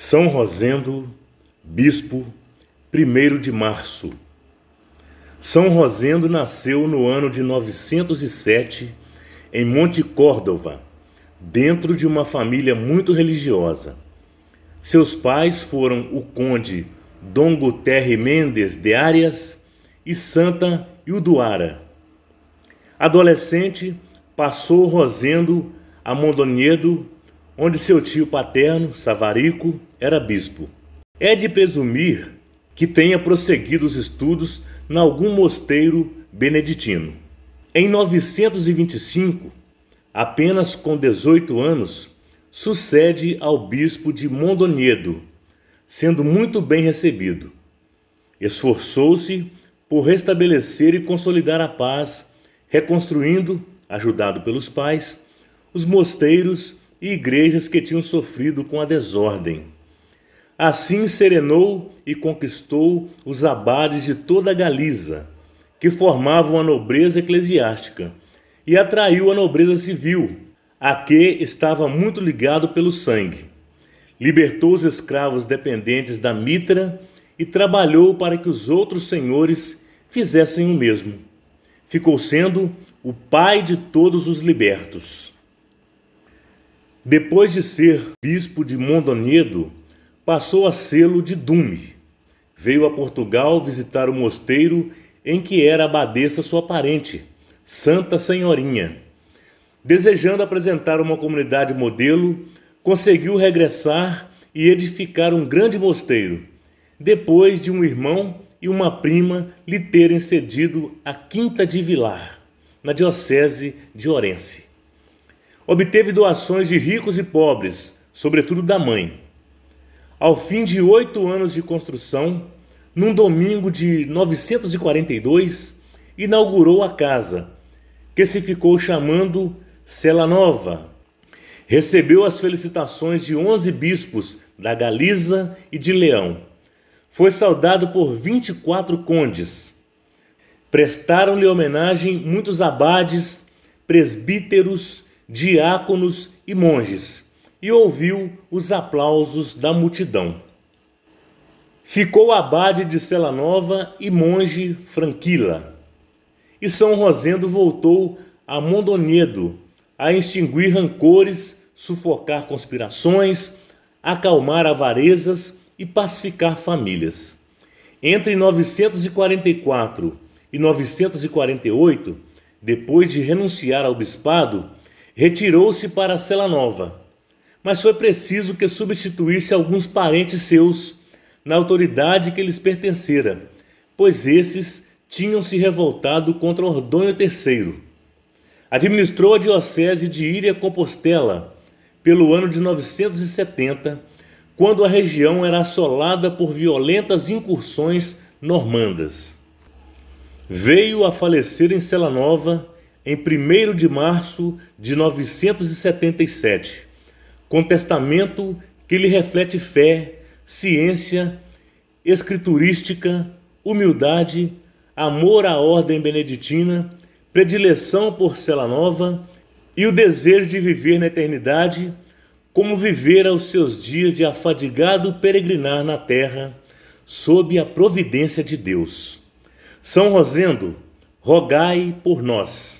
São Rosendo, bispo, 1 de março. São Rosendo nasceu no ano de 907 em Monte Córdova, dentro de uma família muito religiosa. Seus pais foram o conde Dom Guterre Mendes de Arias e Santa Ilduara. Adolescente, passou Rosendo a Mondonedo onde seu tio paterno, Savarico, era bispo. É de presumir que tenha prosseguido os estudos em algum mosteiro beneditino. Em 925, apenas com 18 anos, sucede ao bispo de Mondoniedo, sendo muito bem recebido. Esforçou-se por restabelecer e consolidar a paz, reconstruindo, ajudado pelos pais, os mosteiros e igrejas que tinham sofrido com a desordem. Assim serenou e conquistou os abades de toda a Galiza, que formavam a nobreza eclesiástica, e atraiu a nobreza civil, a que estava muito ligado pelo sangue. Libertou os escravos dependentes da mitra e trabalhou para que os outros senhores fizessem o mesmo. Ficou sendo o pai de todos os libertos. Depois de ser bispo de Mondonedo, passou a selo de Dume. Veio a Portugal visitar o mosteiro em que era abadesa sua parente, Santa Senhorinha. Desejando apresentar uma comunidade modelo, conseguiu regressar e edificar um grande mosteiro, depois de um irmão e uma prima lhe terem cedido a Quinta de Vilar, na diocese de Orense obteve doações de ricos e pobres, sobretudo da mãe. Ao fim de oito anos de construção, num domingo de 942, inaugurou a casa, que se ficou chamando Sela Nova. Recebeu as felicitações de onze bispos da Galiza e de Leão. Foi saudado por 24 condes. Prestaram-lhe homenagem muitos abades, presbíteros diáconos e monges, e ouviu os aplausos da multidão. Ficou abade de Celanova e monge Franquila. E São Rosendo voltou a Mondonedo a extinguir rancores, sufocar conspirações, acalmar avarezas e pacificar famílias. Entre 944 e 948, depois de renunciar ao bispado, retirou-se para Celanova, Nova, mas foi preciso que substituísse alguns parentes seus na autoridade que lhes pertencera, pois esses tinham se revoltado contra Ordônio III. Administrou a diocese de Íria Compostela pelo ano de 970, quando a região era assolada por violentas incursões normandas. Veio a falecer em Celanova. Nova em 1 de março de 977, testamento que lhe reflete fé, ciência, escriturística, humildade, amor à ordem beneditina, predileção por Celanova e o desejo de viver na eternidade, como viver aos seus dias de afadigado peregrinar na terra, sob a providência de Deus. São Rosendo, rogai por nós.